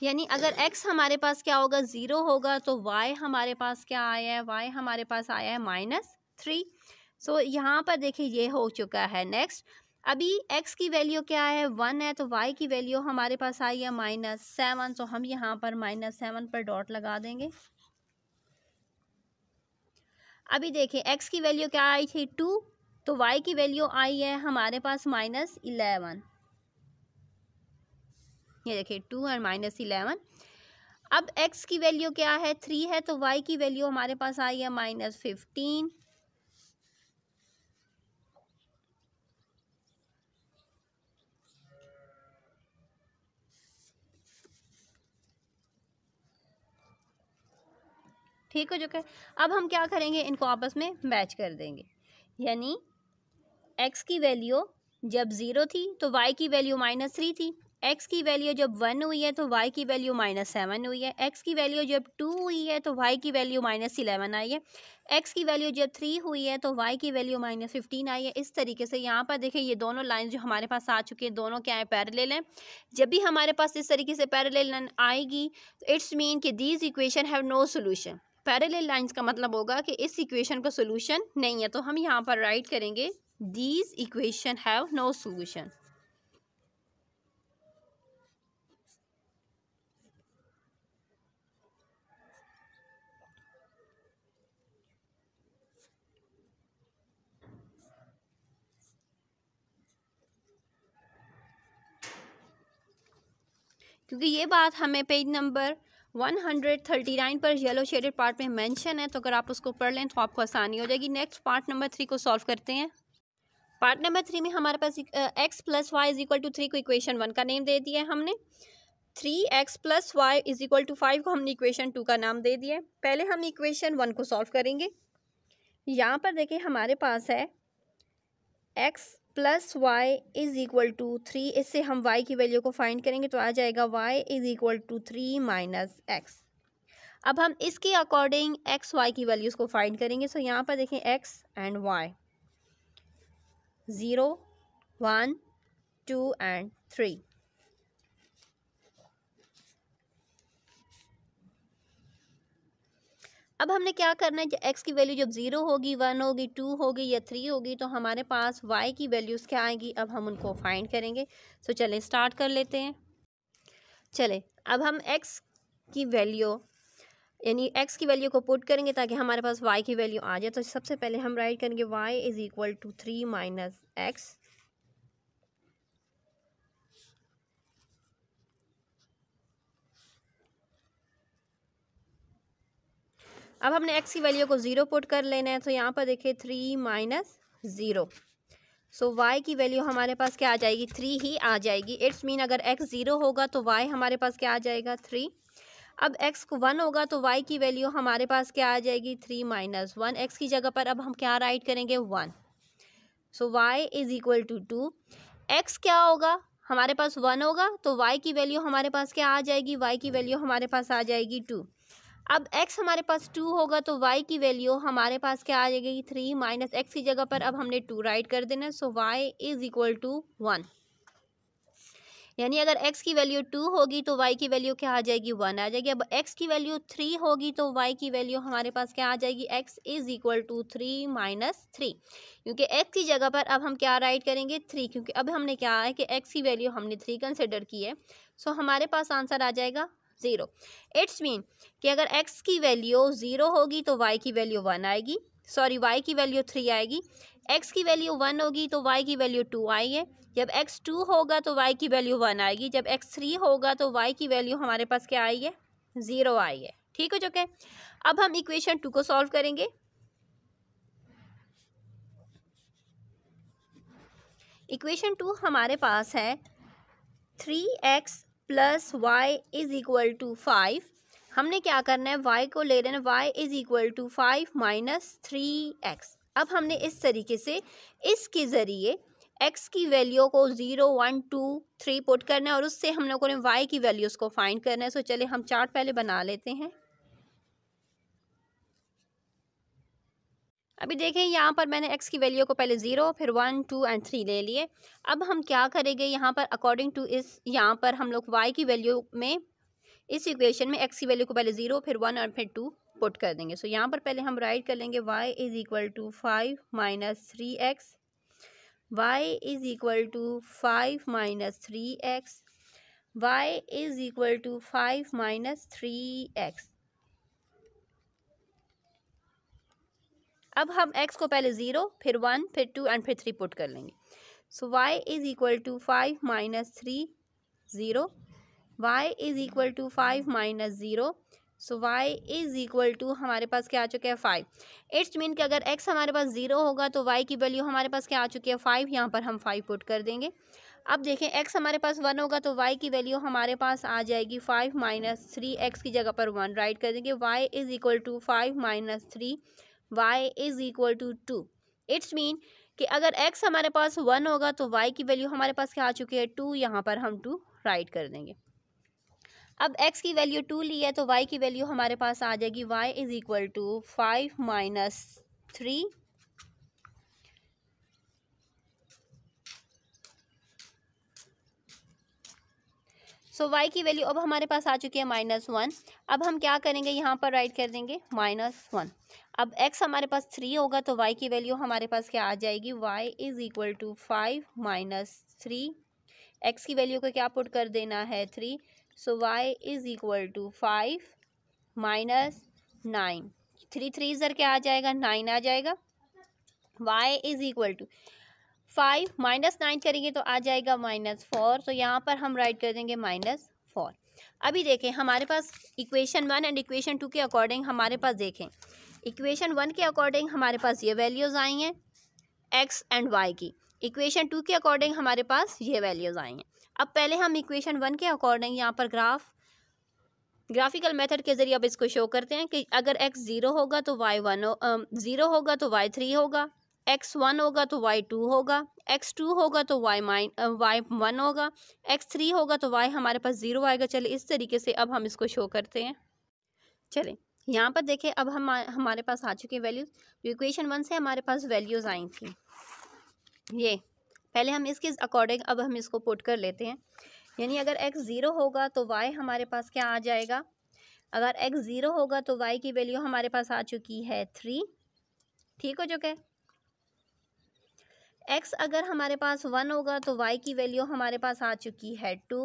यानी अगर एक्स हमारे पास क्या होगा ज़ीरो होगा तो वाई हमारे पास क्या आया है वाई हमारे पास आया है माइनस थ्री सो so, यहाँ पर देखिए ये हो चुका है नेक्स्ट अभी x की वैल्यू क्या है वन है तो y की वैल्यू हमारे पास आई है माइनस सेवन सो हम यहाँ पर माइनस सेवन पर डॉट लगा देंगे अभी देखिए x की वैल्यू क्या आई थी टू तो y की वैल्यू आई है हमारे पास माइनस इलेवन ये देखिए टू एंड माइनस इलेवन अब x की वैल्यू क्या है थ्री है तो y की वैल्यू हमारे पास आई है माइनस फिफ्टीन ठीक हो चुका है अब हम क्या करेंगे इनको आपस में मैच कर देंगे यानी एक्स की वैल्यू जब ज़ीरो थी तो वाई की वैल्यू माइनस थ्री थी एक्स की वैल्यू जब वन हुई है तो वाई की वैल्यू माइनस सेवन हुई है एक्स की वैल्यू जब टू हुई है तो वाई की वैल्यू माइनस इलेवन आई है एक्स की वैल्यू जब थ्री हुई है तो वाई की वैल्यू माइनस फिफ्टीन आई है इस तरीके से यहाँ पर देखें ये दोनों लाइन जो हमारे पास आ चुके हैं दोनों क्या है पैरेलल हैं जब भी हमारे पास इस तरीके से पैरेलल लाइन आएगी तो इट्स मीन कि these equation have no solution parallel lines का मतलब होगा कि इस इक्वेशन का सोल्यूशन नहीं है तो हम यहाँ पर राइट करेंगे these equation have no solution क्योंकि ये बात हमें पेज नंबर 139 पर येलो शेडेड पार्ट में मेंशन है तो अगर आप उसको पढ़ लें तो आपको आसानी हो जाएगी नेक्स्ट पार्ट नंबर थ्री को सॉल्व करते हैं पार्ट नंबर थ्री में हमारे पास x plus y is equal to three को इक्वेशन वन का नेम दे दिया है हमने three x plus y is equal to five को हमने इक्वेशन टू का नाम दे दिया है पहले हम इक्वेशन वन को सॉल्व करेंगे यहाँ पर देखिए हमारे पास है x plus y is equal to three इससे हम वाई की वैल्यू को फाइंड करेंगे तो आ जाएगा y is equal to three minus x अब हम इसके अकॉर्डिंग एक्स वाई की वैल्यूज़ को फाइंड करेंगे सो यहाँ पर देखें x and y zero one two and three अब हमने क्या करना है एक्स की वैल्यू जब ज़ीरो होगी वन होगी टू होगी या थ्री होगी तो हमारे पास वाई की वैल्यूज़ क्या आएंगी अब हम उनको फाइंड करेंगे सो so, चलें स्टार्ट कर लेते हैं चले अब हम एक्स की वैल्यू यानी एक्स की वैल्यू को पुट करेंगे ताकि हमारे पास वाई की वैल्यू आ जाए तो सबसे पहले हम राइट करेंगे y is equal to three minus x अब हमने एक्स की वैल्यू को ज़ीरो पुट कर लेना है तो यहाँ पर देखिए three minus zero so y की वैल्यू हमारे पास क्या आ जाएगी थ्री ही आ जाएगी इट्स मीन अगर एक्स ज़ीरो होगा तो वाई हमारे पास क्या आ जाएगा थ्री अब एक्स को वन होगा तो वाई की वैल्यू हमारे पास क्या आ जाएगी थ्री माइनस वन एक्स की जगह पर अब हम क्या राइट करेंगे one so y is equal to two x क्या होगा हमारे पास वन होगा तो वाई की वैल्यू हमारे पास क्या आ जाएगी वाई की वैल्यू हमारे पास आ जाएगी टू अब x हमारे पास टू होगा तो y की वैल्यू हमारे पास क्या आ जाएगी थ्री माइनस एक्स की जगह पर अब हमने टू राइट कर देना so y is equal to one यानी अगर x की वैल्यू टू होगी तो y की वैल्यू क्या आ जाएगी वन आ जाएगी अब x की वैल्यू थ्री होगी तो y की वैल्यू हमारे पास क्या आ जाएगी x is equal to three minus three क्योंकि x की जगह पर अब हम क्या राइट करेंगे थ्री क्योंकि अब हमने क्या है कि x की वैल्यू हमने थ्री कंसिडर की है सो हमारे पास आंसर आ जाएगा ज़ीरो इट्स मीन कि अगर एक्स की वैल्यू ज़ीरो होगी तो वाई की वैल्यू वन आएगी सॉरी वाई की वैल्यू थ्री आएगी एक्स की वैल्यू वन होगी तो वाई की वैल्यू टू आई है जब एक्स टू होगा तो वाई की वैल्यू वन आएगी जब एक्स थ्री होगा तो वाई की वैल्यू हमारे पास क्या आई है ज़ीरो आई है ठीक हो चुके अब हम इक्वेशन टू को सॉल्व करेंगे इक्वेशन टू हमारे पास है three x plus y is equal to five हमने क्या करना है y को ले लेना y is equal to five minus three x अब हमने इस तरीके से इसके ज़रिए x की वैल्यू को zero one two three put करना है और उससे हम लोगों ने y की वैल्यूज़ को फाइंड करना है सो चले हम चार्ट पहले बना लेते हैं अभी देखें यहाँ पर मैंने एक्स की वैल्यू को पहले ज़ीरो फिर वन टू एंड थ्री ले लिए अब हम क्या करेंगे यहाँ पर अकॉर्डिंग टू इस यहाँ पर हम लोग वाई की वैल्यू में इस इक्वेशन में एक्स की वैल्यू को पहले ज़ीरो फिर वन और फिर टू पुट कर देंगे सो so, यहाँ पर पहले हम राइट कर लेंगे y is equal to five minus three x y is equal to five minus three x y is equal to five minus three x अब हम x को पहले ज़ीरो फिर वन फिर टू एंड फिर थ्री पुट कर लेंगे so y is equal to five minus three zero y is equal to five minus zero so y is equal to हमारे पास क्या आ चुका है फाइव इट्स मीन कि अगर x हमारे पास ज़ीरो होगा तो y की वैल्यू हमारे पास क्या आ चुकी है फाइव यहाँ पर हम फाइव पुट कर देंगे अब देखें x हमारे पास वन होगा तो y की वैल्यू हमारे पास आ जाएगी फाइव माइनस थ्री एक्स की जगह पर वन राइट कर देंगे y is equal to five minus three y is equal to two it's mean कि अगर x हमारे पास वन होगा तो y की वैल्यू हमारे पास क्या आ चुकी है टू यहाँ पर हम टू राइट कर देंगे अब x की वैल्यू टू ली है तो y की वैल्यू हमारे पास आ जाएगी y is equal to five minus three so so, y की वैल्यू अब हमारे पास आ चुकी है माइनस वन अब हम क्या करेंगे यहाँ पर राइट कर देंगे माइनस वन अब x हमारे पास थ्री होगा तो y की वैल्यू हमारे पास क्या आ जाएगी y is equal to five minus three x की वैल्यू को क्या पुट कर देना है three so y is equal to five minus nine three three इधर क्या आ जाएगा नाइन आ जाएगा y is equal to five minus nine करेंगे तो आ जाएगा माइनस फोर तो यहाँ पर हम राइट कर देंगे माइनस फोर अभी देखें हमारे पास equation one and equation two के अकॉर्डिंग हमारे पास देखें इक्वेशन वन के अकॉर्डिंग हमारे पास ये वैल्यूज़ आई हैं एक्स एंड वाई की इक्वेशन टू के अकॉर्डिंग हमारे पास ये वैल्यूज़ आई हैं अब पहले हम इक्वेशन वन के अकॉर्डिंग यहाँ पर ग्राफ ग्राफिकल मेथड के ज़रिए अब इसको शो करते हैं कि अगर एक्स ज़ीरो होगा तो वाई वन ज़ीरो होगा तो वाई थ्री होगा एक्स वन होगा तो वाई टू होगा एक्स टू होगा तो वाई माइन वाई वन होगा एक्स थ्री होगा तो वाई हमारे पास ज़ीरो आएगा चलिए इस तरीके से अब हम इसको शो करते हैं चलें यहाँ पर देखें अब हम हमारे पास आ चुके वैल्यूज़ जो इक्वेशन वन से हमारे पास वैल्यूज़ आई थी ये पहले हम इसके अकॉर्डिंग अब हम इसको पुट कर लेते हैं यानी अगर एक्स ज़ीरो होगा तो वाई हमारे पास क्या आ जाएगा अगर एक्स ज़ीरो होगा तो वाई की वैल्यू हमारे पास आ चुकी है थ्री ठीक हो चुका है एक्स अगर हमारे पास वन होगा तो वाई की वैल्यू हमारे पास आ चुकी है टू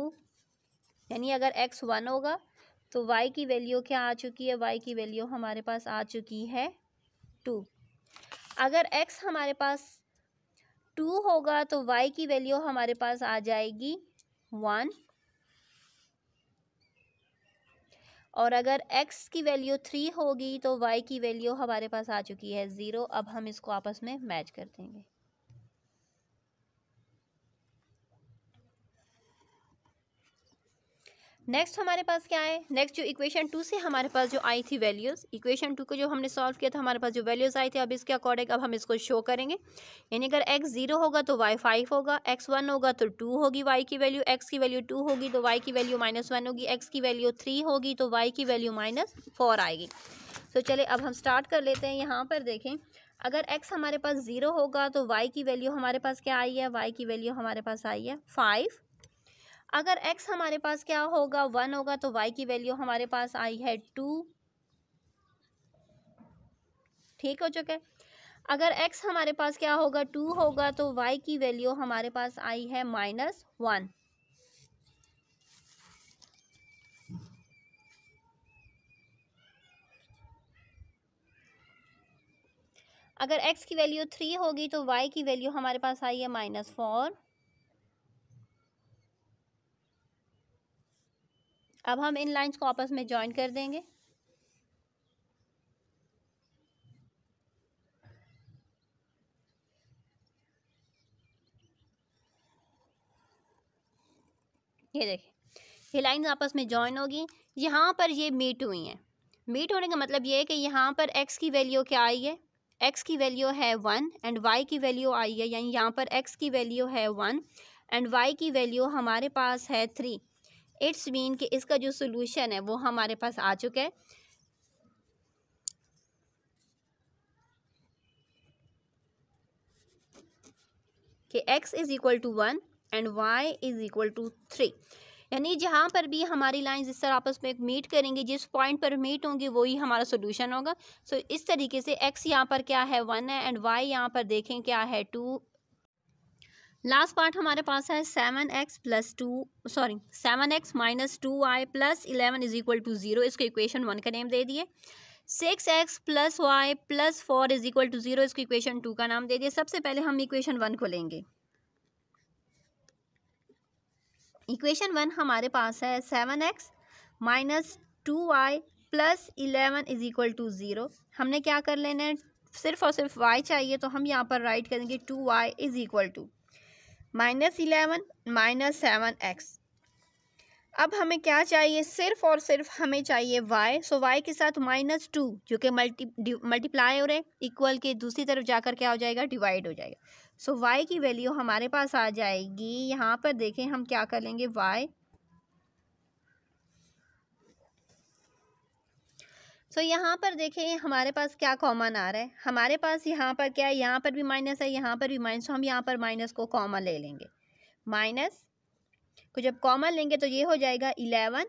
यानी अगर एक्स वन होगा तो y की वैल्यू क्या आ चुकी है y की वैल्यू हमारे पास आ चुकी है टू अगर x हमारे पास टू होगा तो y की वैल्यू हमारे पास आ जाएगी वन और अगर x की वैल्यू थ्री होगी तो y की वैल्यू हमारे पास आ चुकी है ज़ीरो अब हम इसको आपस में मैच कर देंगे नेक्स्ट हमारे पास क्या है नेक्स्ट जो इक्वेशन टू से हमारे पास जो आई थी वैल्यूज़ इक्वेशन टू को जो हमने सॉल्व किया था हमारे पास जो वैल्यूज़ आई थी अब इसके अकॉर्डिंग अब हम इसको शो करेंगे यानी अगर एक्स जीरो होगा तो वाई फाइव होगा एक्स वन होगा तो टू होगी वाई की वैल्यू एक्स की वैल्यू टू होगी तो वाई की वैल्यू माइनस वन होगी एक्स की वैल्यू थ्री होगी तो वाई की वैल्यू माइनस फोर आएगी तो चले अब हम स्टार्ट कर लेते हैं यहाँ पर देखें अगर x हमारे पास ज़ीरो होगा तो y की वैल्यू हमारे पास क्या आई है y की वैल्यू हमारे पास आई है फाइव अगर x हमारे पास क्या होगा वन होगा तो y की वैल्यू हमारे पास आई है टू ठीक हो चुका है अगर x हमारे पास क्या होगा टू होगा तो y की वैल्यू हमारे पास आई है माइनस वन अगर x की वैल्यू थ्री होगी तो y की वैल्यू हमारे पास आई है माइनस फोर अब हम इन लाइंस को आपस में ज्वाइन कर देंगे ये देखें ये लाइन आपस में ज्वाइन होगी यहाँ पर ये मीट हुई हैं मीट होने का मतलब ये है कि यहाँ पर एक्स की वैल्यू क्या आई है एक्स की वैल्यू है वन एंड वाई की वैल्यू आई है यानी यहाँ पर एक्स की वैल्यू है वन एंड वाई की वैल्यू हमारे पास है थ्री इट्स मीन कि इसका जो सोल्यूशन है वो हमारे पास आ चुका है कि x is equal to one and y is equal to three यानी जहाँ पर भी हमारी लाइंस इस तरह आपस में मीट करेंगे जिस पॉइंट पर मीट होंगी वही हमारा सोल्यूशन होगा सो so, इस तरीके से एक्स यहाँ पर क्या है वन है एंड वाई यहाँ पर देखें क्या है टू लास्ट पार्ट हमारे पास है seven x plus two sorry seven x minus two I plus eleven is equal to zero इसको इक्वेशन वन का नेम दे दिए six x plus y plus four is equal to zero इसको equation two का नाम दे दिए सबसे पहले हम इक्वेशन वन को लेंगे इक्वेशन वन हमारे पास है seven x minus two y plus eleven is equal to zero हमने क्या कर लेना है सिर्फ और सिर्फ y चाहिए तो हम यहाँ पर राइट करेंगे two y is equal to minus eleven minus seven x अब हमें क्या चाहिए सिर्फ और सिर्फ हमें चाहिए y सो so y के साथ माइनस टू जो कि मल्टी मल्टीप्लाई हो रहे इक्वल के दूसरी तरफ जाकर क्या हो जाएगा डिवाइड हो जाएगा सो so y की वैल्यू हमारे पास आ जाएगी यहाँ पर देखें हम क्या कर लेंगे वाई सो तो so, यहाँ पर देखें हमारे पास क्या कॉमन आ रहा है हमारे पास यहाँ पर क्या है यहाँ पर भी माइनस है यहाँ पर भी माइनस तो हम यहाँ पर माइनस को कॉमन ले लेंगे माइनस को जब कॉमन लेंगे तो ये हो जाएगा eleven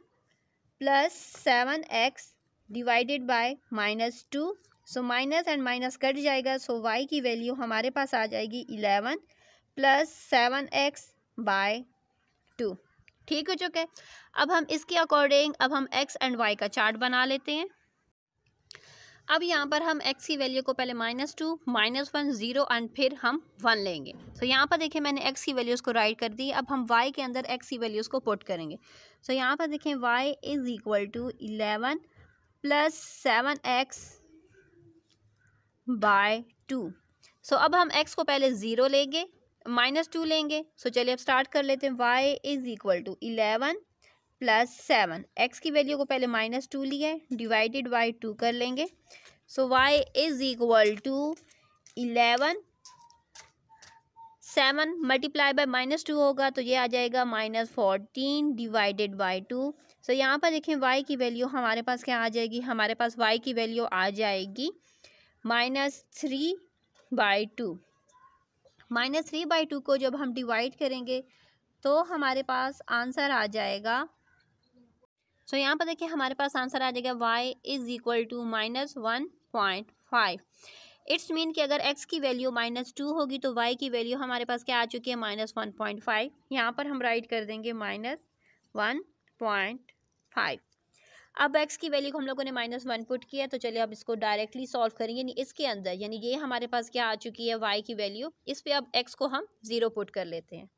plus seven x divided by minus two so minus and minus cut जाएगा सो so वाई की वैल्यू हमारे पास आ जाएगी eleven plus seven x by two ठीक हो चुके अब हम इसके अकॉर्डिंग अब हम एक्स एंड वाई का चार्ट बना लेते हैं अब यहाँ पर हम x की वैल्यू को पहले minus two minus one zero and फिर हम वन लेंगे तो यहाँ पर देखें मैंने x की वैल्यूज़ को राइट कर दी अब हम y के अंदर x की वैल्यूज़ को पुट करेंगे सो यहाँ पर देखें y is equal to eleven plus seven x by two so अब हम x को पहले ज़ीरो लेंगे माइनस टू लेंगे सो so, चलिए अब स्टार्ट कर लेते हैं y is equal to eleven plus seven x की वैल्यू को पहले माइनस टू लिया है डिवाइडेड बाई टू कर लेंगे so y is equal to eleven seven multiply by minus two होगा तो ये आ जाएगा minus fourteen divided by two so यहाँ पर देखें वाई की वैल्यू हमारे पास क्या आ जाएगी हमारे पास वाई की वैल्यू आ जाएगी minus three by two minus three by two को जब हम डिवाइड करेंगे तो हमारे पास आंसर आ जाएगा सो यहाँ पर देखिए हमारे पास आंसर आ जाएगा y is equal to minus one point five it's mean कि अगर एक्स की वैल्यू माइनस टू होगी तो वाई की वैल्यू हमारे पास क्या आ चुकी है माइनस वन पॉइंट फाइव यहाँ पर हम राइट कर देंगे माइनस वन पॉइंट फाइव अब एक्स की वैल्यू को हम लोगों ने माइनस वन पुट किया तो चलिए अब इसको डायरेक्टली सॉल्व करेंगे यानी इसके अंदर यानी ये हमारे पास क्या आ चुकी है वाई की वैल्यू इस पर अब एक्स को हम ज़ीरो पुट कर लेते हैं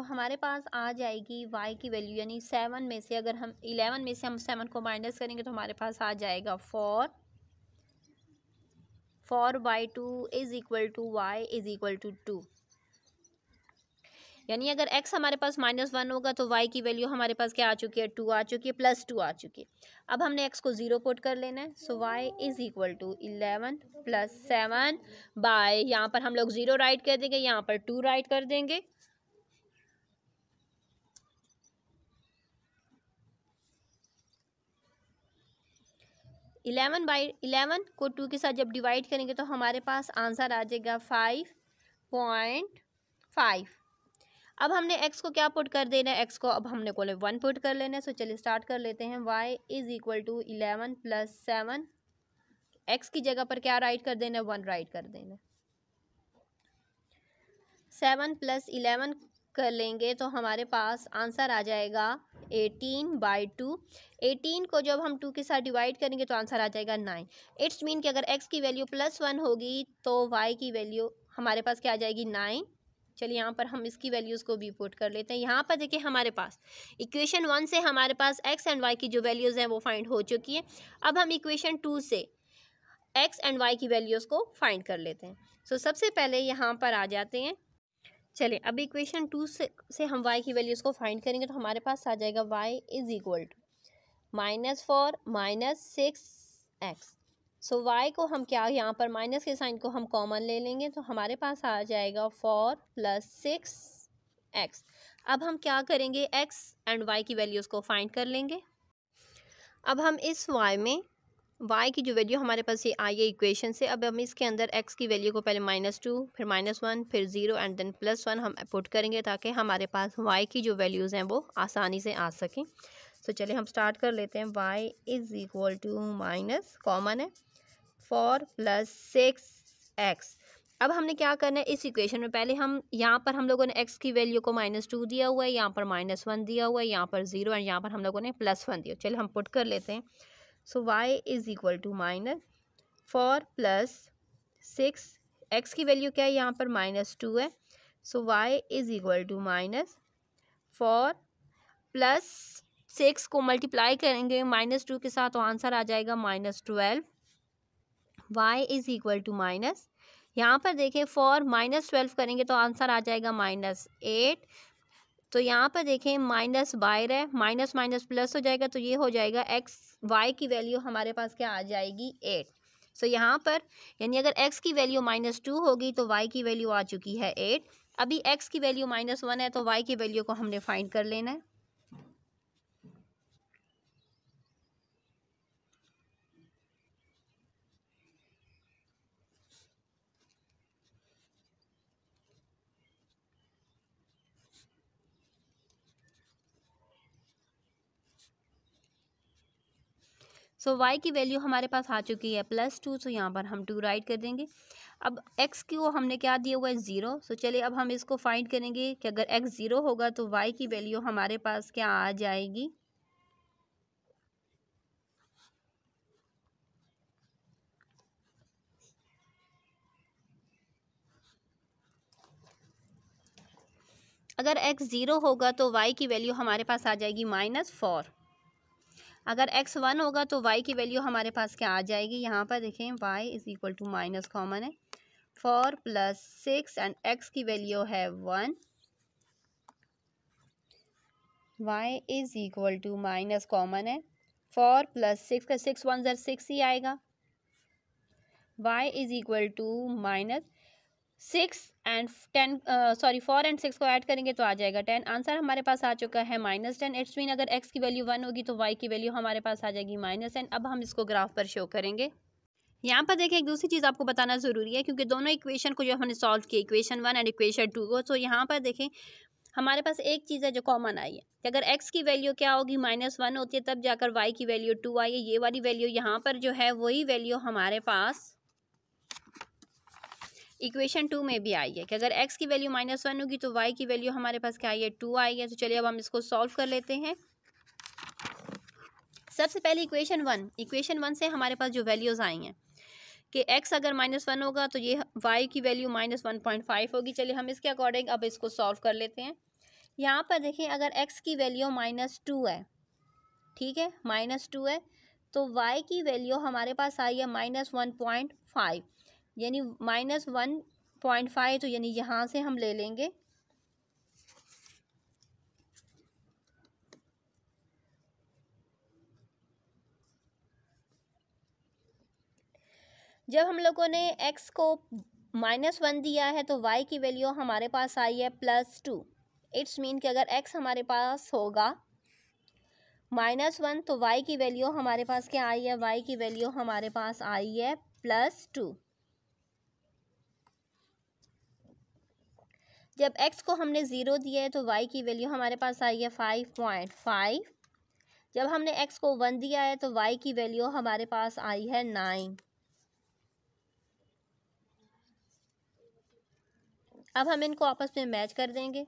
सो तो हमारे पास आ जाएगी वाई की वैल्यू यानी सेवन में से अगर हम इलेवन में से हम सेवन को माइनस करेंगे तो हमारे पास आ जाएगा four four by two is equal to y is equal to two यानी अगर x हमारे पास माइनस वन होगा तो y की वैल्यू हमारे पास क्या आ चुकी है टू आ चुकी है प्लस टू आ चुकी है अब हमने x को ज़ीरो पुट कर लेना है so y is equal to eleven plus seven by यहाँ पर हम लोग ज़ीरो राइट कर देंगे यहाँ पर टू राइट कर देंगे इलेवन बाई इलेवन को टू के साथ जब डिवाइड करेंगे तो हमारे पास आंसर आ जाएगा फाइव पॉइंट फाइव अब हमने एक्स को क्या पुट कर देना है एक्स को अब हमने कोले वन पुट कर लेना है सो चलिए स्टार्ट कर लेते हैं y is equal to eleven plus seven x की जगह पर क्या राइट कर देना है वन राइट कर देना है सेवन प्लस इलेवन कर लेंगे तो हमारे पास आंसर आ जाएगा एटीन बाई टू एटीन को जब हम टू के साथ डिवाइड करेंगे तो आंसर आ जाएगा नाइन इट्स मीन कि अगर एक्स की वैल्यू प्लस वन होगी तो वाई की वैल्यू हमारे पास क्या आ जाएगी नाइन चलिए यहाँ पर हम इसकी वैल्यूज़ को भी पुट कर लेते हैं यहाँ पर देखिए हमारे पास इक्वेशन वन से हमारे पास एक्स एंड वाई की जो वैल्यूज़ हैं वो फाइंड हो चुकी हैं अब हम इक्वेशन टू से एक्स एंड वाई की वैल्यूज़ को फाइंड कर लेते हैं सो so, सबसे पहले यहाँ पर आ जाते हैं चले अब इक्वेशन टू से, से हम वाई की वैल्यूज़ को फाइंड करेंगे तो हमारे पास आ जाएगा y is equal to minus four minus six x so y को हम क्या यहाँ पर माइनस के साइन को हम कॉमन ले लेंगे तो हमारे पास आ जाएगा फोर प्लस सिक्स एक्स अब हम क्या करेंगे एक्स एंड वाई की वैल्यूज़ को फाइंड कर लेंगे अब हम इस वाई में वाई की जो वैल्यू हमारे पास ये आई है इक्वेशन से अब हम इसके अंदर एक्स की वैल्यू को पहले माइनस टू फिर माइनस वन फिर zero and then plus one हम पुट करेंगे ताकि हमारे पास वाई की जो वैल्यूज़ हैं वो आसानी से आ सकें तो so, चलिए हम स्टार्ट कर लेते हैं y is equal to minus common है फोर प्लस सिक्स एक्स अब हमने क्या करना है इस इक्वेशन में पहले हम यहाँ पर हम लोगों ने एक्स की वैल्यू को माइनस टू दिया हुआ है यहाँ पर माइनस वन दिया हुआ है यहाँ पर ज़ीरो एंड यहाँ पर हम लोगों ने प्लस वन दिया चलिए हम पुट कर लेते हैं so y is equal to minus four plus six x की वैल्यू क्या है यहाँ पर माइनस टू है so y is equal to minus four plus six को मल्टीप्लाई करेंगे माइनस टू के साथ तो आंसर आ जाएगा minus twelve y is equal to minus यहाँ पर देखें फोर माइनस ट्वेल्व करेंगे तो आंसर आ जाएगा माइनस एट तो यहाँ पर देखें माइनस बायर है माइनस माइनस प्लस हो जाएगा तो ये हो जाएगा एक्स वाई की वैल्यू हमारे पास क्या आ जाएगी एट सो so, यहाँ पर यानी अगर एक्स की वैल्यू माइनस टू होगी तो वाई की वैल्यू आ चुकी है एट अभी एक्स की वैल्यू माइनस वन है तो वाई की वैल्यू को हमने फाइंड कर लेना है सो so, y की वैल्यू हमारे पास आ चुकी है प्लस टू सो यहाँ पर हम टू राइट कर देंगे अब x को हमने क्या दिया हुआ है ज़ीरो सो so, चलिए अब हम इसको फाइंड करेंगे कि अगर x ज़ीरो होगा तो y की वैल्यू हमारे पास क्या आ जाएगी अगर x ज़ीरो होगा तो y की वैल्यू हमारे पास आ जाएगी माइनस फोर अगर एक्स वन होगा तो वाई की वैल्यू हमारे पास क्या आ जाएगी यहाँ पर देखें y is equal to minus common है four plus six and x की वैल्यू है one y is equal to minus common है फोर प्लस सिक्स का सिक्स वन ज़र सिक्स ही आएगा y is equal to minus six and ten sorry four and six को add करेंगे तो आ जाएगा टेन आंसर हमारे पास आ चुका है माइनस टेन इट्स मीन अगर एक्स की वैल्यू वन होगी तो वाई की वैल्यू हमारे पास आ जाएगी माइनस टेन अब हम इसको ग्राफ पर शो करेंगे यहाँ पर देखें एक दूसरी चीज़ आपको बताना ज़रूरी है क्योंकि दोनों इक्वेशन को जो हमने सॉल्व किया equation one and equation two को तो यहाँ पर देखें हमारे पास एक चीज़ है जो कॉमन आई है कि अगर एक्स की वैल्यू क्या होगी माइनस वन होती है तब जाकर वाई की वैल्यू टू आई है ये वाली वैल्यू यहाँ पर जो है वही वैल्यू हमारे पास इक्वेशन टू में भी आई है कि अगर एक्स की वैल्यू माइनस वन होगी तो वाई की वैल्यू हमारे पास क्या आई है टू आई है तो चलिए अब हम इसको सॉल्व कर लेते हैं सबसे पहले इक्वेशन वन इक्वेशन वन से हमारे पास जो वैल्यूज़ आई हैं कि एक्स अगर माइनस वन होगा तो ये वाई की value minus one point five होगी चलिए हम इसके अकॉर्डिंग अब इसको सॉल्व कर लेते हैं यहाँ पर देखें अगर एक्स की वैल्यू माइनस टू है ठीक है माइनस टू है तो वाई की वैल्यू हमारे पास आई है माइनस वन पॉइंट फाइव यानी माइनस वन पॉइंट फाइव तो यानी यहाँ से हम ले लेंगे जब हम लोगों ने x को माइनस वन दिया है तो y की वैल्यू हमारे पास आई है प्लस टू इट्स मीन कि अगर x हमारे पास होगा माइनस वन तो y की वैल्यू हमारे पास क्या आई है y की वैल्यू हमारे पास आई है प्लस टू जब एक्स को हमने ज़ीरो दिया है तो वाई की वैल्यू हमारे पास आई है फाइव पॉइंट फाइव जब हमने एक्स को वन दिया है तो वाई की वैल्यू हमारे पास आई है नाइन अब हम इनको आपस में मैच कर देंगे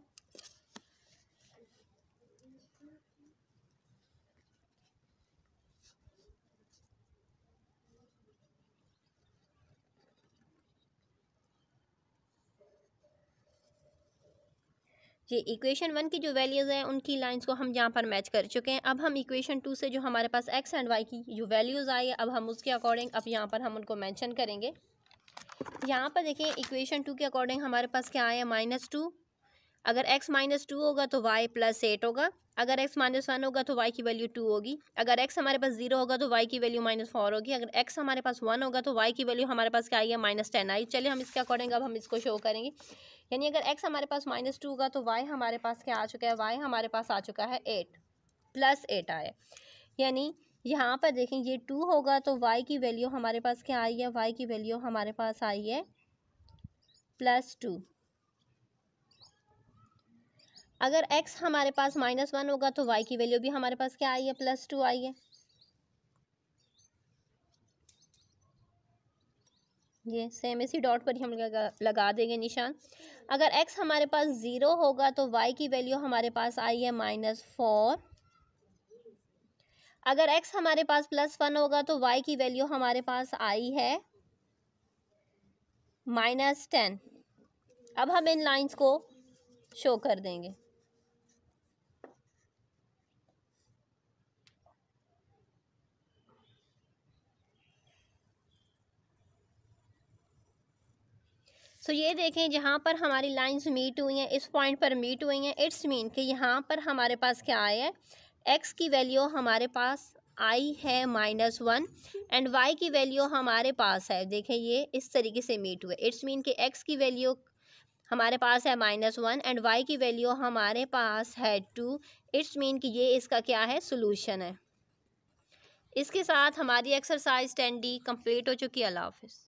ये इक्वेशन वन की जो वैल्यूज़ हैं उनकी लाइंस को हम यहाँ पर मैच कर चुके हैं अब हम इक्वेशन टू से जो हमारे पास एक्स एंड वाई की जो वैल्यूज़ आई है अब हम उसके अकॉर्डिंग अब यहाँ पर हम उनको मैंशन करेंगे यहाँ पर देखें इक्वेशन टू के अकॉर्डिंग हमारे पास क्या आया माइनस टू अगर x माइनस टू होगा तो y प्लस एट होगा अगर x माइनस वन होगा तो y की वैल्यू टू होगी अगर x हमारे पास जीरो होगा तो y की वैल्यू माइनस फोर होगी अगर x हमारे पास वन होगा तो y की वैल्यू हमारे पास क्या आई है माइनस टेन आई चलिए हम इसके अकॉर्डिंग अब हम इसको शो करेंगे यानी अगर x हमारे पास माइनस टू होगा तो y हमारे पास क्या आ चुका है y हमारे पास आ चुका है एट प्लस एट आए यानी यहाँ पर देखें ये टू होगा तो y की वैल्यू हमारे पास क्या आई है y की वैल्यू हमारे पास आई है प्लस टू अगर एक्स हमारे पास माइनस वन होगा तो वाई की वैल्यू भी हमारे पास क्या आई है प्लस टू आई है ये सेम इसी डॉट पर ही हम लगा लगा देंगे निशान अगर एक्स हमारे पास ज़ीरो होगा तो वाई की वैल्यू हमारे पास आई है माइनस फोर अगर एक्स हमारे पास प्लस वन होगा तो वाई की वैल्यू हमारे पास आई है माइनस टेन अब हम इन लाइंस को शो कर देंगे सो so, ये देखें जहाँ पर हमारी लाइंस मीट हुई हैं इस पॉइंट पर मीट हुई हैं इट्स मीन कि यहाँ पर हमारे पास क्या आया है एक्स की वैल्यू हमारे पास आई है माइनस वन एंड वाई की वैल्यू हमारे पास है देखें ये इस तरीके से मीट हुए इट्स मीन कि एक्स की वैल्यू हमारे पास है माइनस वन एंड वाई की वैल्यू हमारे पास है टू इट्स मीन कि ये इसका क्या है सोल्यूशन है इसके साथ हमारी एक्सरसाइज टेन डी कम्प्लीट हो चुकी है अल्लाह हाफिज़